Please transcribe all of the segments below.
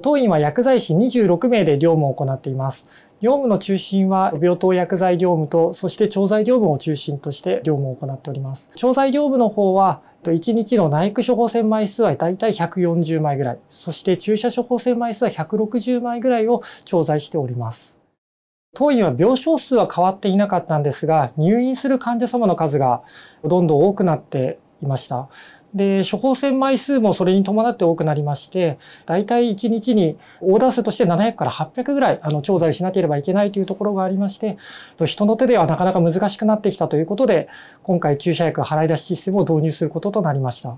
当院は薬剤師26名で業務を行っています。業務の中心は病棟薬剤業務と、そして調剤業務を中心として業務を行っております。調剤業務の方は、1日の内服処方箋枚数はだいたい140枚ぐらい、そして注射処方箋枚数は160枚ぐらいを調剤しております。当院は病床数は変わっていなかったんですが、入院する患者様の数がどんどん多くなっていました。で、処方箋枚数もそれに伴って多くなりまして、大体1日にオーダー数として700から800ぐらい、あの、調剤をしなければいけないというところがありまして、人の手ではなかなか難しくなってきたということで、今回注射薬払い出しシステムを導入することとなりました。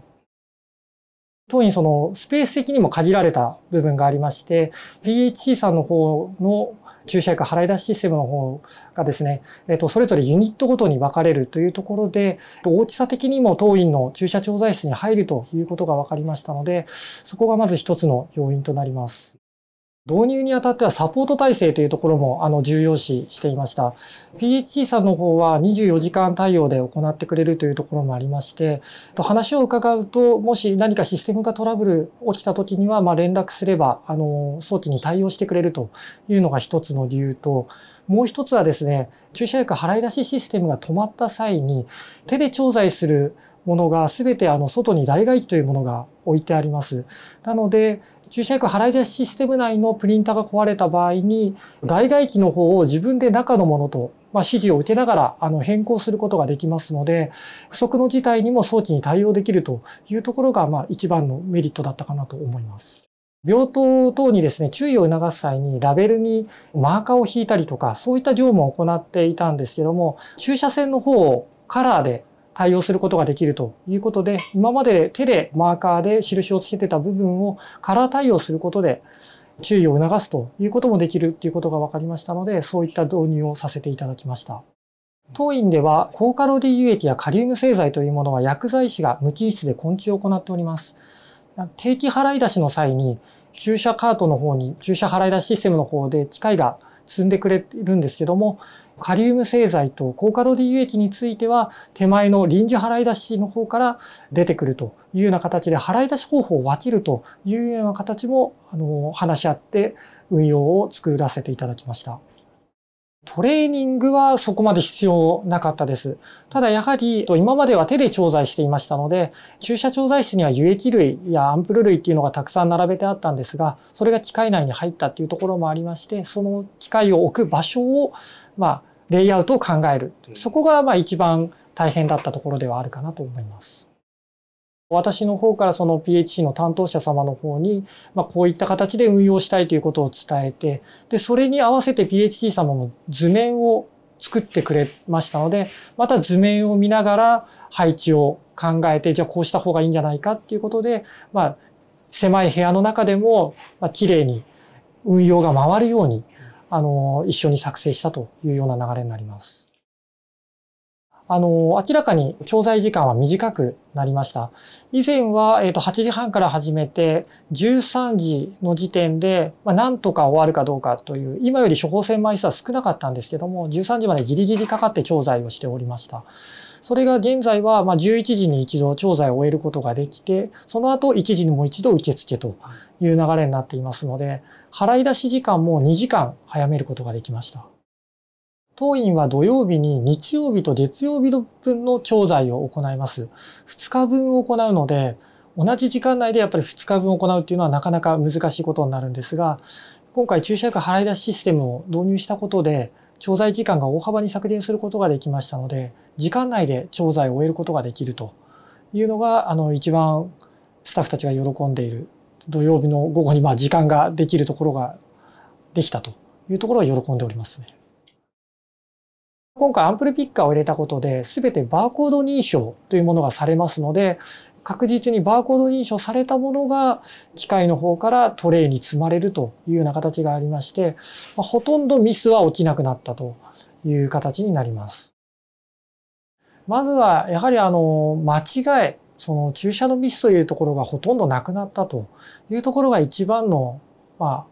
当院そのスペース的にも限られた部分がありまして、PHC さんの方の注射薬払い出しシステムの方がですね、えっと、それぞれユニットごとに分かれるというところで、大きさ的にも当院の注射調剤室に入るということが分かりましたので、そこがまず一つの要因となります。導入にあたってはサポート体制というところもあの重要視していました。PHC さんの方は24時間対応で行ってくれるというところもありまして、話を伺うと、もし何かシステムがトラブル起きた時には、ま連絡すれば、あの、早期に対応してくれるというのが一つの理由と、もう一つはですね、注射薬払い出しシステムが止まった際に、手で調剤するものが全てあの外に代替機というものが置いてあります。なので、注射薬払い出しシステム内のプリンターが壊れた場合に、代替機の方を自分で中のものと、まあ、指示を受けながらあの変更することができますので、不測の事態にも早期に対応できるというところが、まあ、一番のメリットだったかなと思います。病棟等にですね、注意を促す際にラベルにマーカーを引いたりとか、そういった業務を行っていたんですけども、注射線の方をカラーで対応することができるということで、今まで手でマーカーで印をつけてた部分をカラー対応することで、注意を促すということもできるっていうことが分かりましたので、そういった導入をさせていただきました。当院では高カロリー輸液やカリウム製剤というものは薬剤師が無機質で根治を行っております。定期払い出しの際に駐車カートの方に駐車払い出しシステムの方で機械が積んでくれるんですけどもカリウム製剤と高カロリー液については手前の臨時払い出しの方から出てくるというような形で払い出し方法を分けるというような形もあの話し合って運用を作らせていただきました。トレーニングはそこまで必要なかったです。ただやはり、今までは手で調剤していましたので、注射調剤室には輸液類やアンプル類っていうのがたくさん並べてあったんですが、それが機械内に入ったっていうところもありまして、その機械を置く場所を、まあ、レイアウトを考える。そこが、まあ、一番大変だったところではあるかなと思います。私の方からその PHC の担当者様の方に、まあ、こういった形で運用したいということを伝えて、で、それに合わせて PHC 様も図面を作ってくれましたので、また図面を見ながら配置を考えて、じゃあこうした方がいいんじゃないかっていうことで、まあ、狭い部屋の中でも、まあ、綺麗に運用が回るように、あの、一緒に作成したというような流れになります。あの、明らかに調剤時間は短くなりました。以前は、えっ、ー、と、8時半から始めて、13時の時点で、まあ、なんとか終わるかどうかという、今より処方箋枚数は少なかったんですけども、13時までギリギリかかって調剤をしておりました。それが現在は、まあ、11時に一度調剤を終えることができて、その後1時にもう一度受付という流れになっていますので、払い出し時間も2時間早めることができました。当院は土曜日に日曜日と月曜日の分の調剤を行います。2日分を行うので、同じ時間内でやっぱり2日分行うっていうのはなかなか難しいことになるんですが、今回注射薬払い出しシステムを導入したことで、調剤時間が大幅に削減することができましたので、時間内で調剤を終えることができるというのが、あの、一番スタッフたちが喜んでいる、土曜日の午後にまあ時間ができるところができたというところは喜んでおりますね。今回アンプルピッカーを入れたことで全てバーコード認証というものがされますので確実にバーコード認証されたものが機械の方からトレイに積まれるというような形がありまして、ほとんどミスは起きなくなったという形になります。まずはやはりあの間違いその注射のミスというところがほとんどなくなったというところが一番のま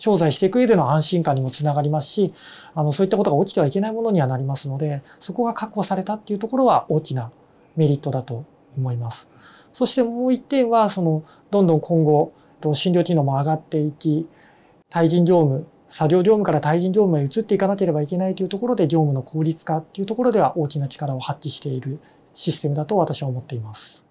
調剤していく上での安心感にもつながりますし、あの、そういったことが起きてはいけないものにはなりますので、そこが確保されたっていうところは大きなメリットだと思います。そしてもう一点は、その、どんどん今後、診療機能も上がっていき、対人業務、作業業務から対人業務へ移っていかなければいけないというところで、業務の効率化っていうところでは大きな力を発揮しているシステムだと私は思っています。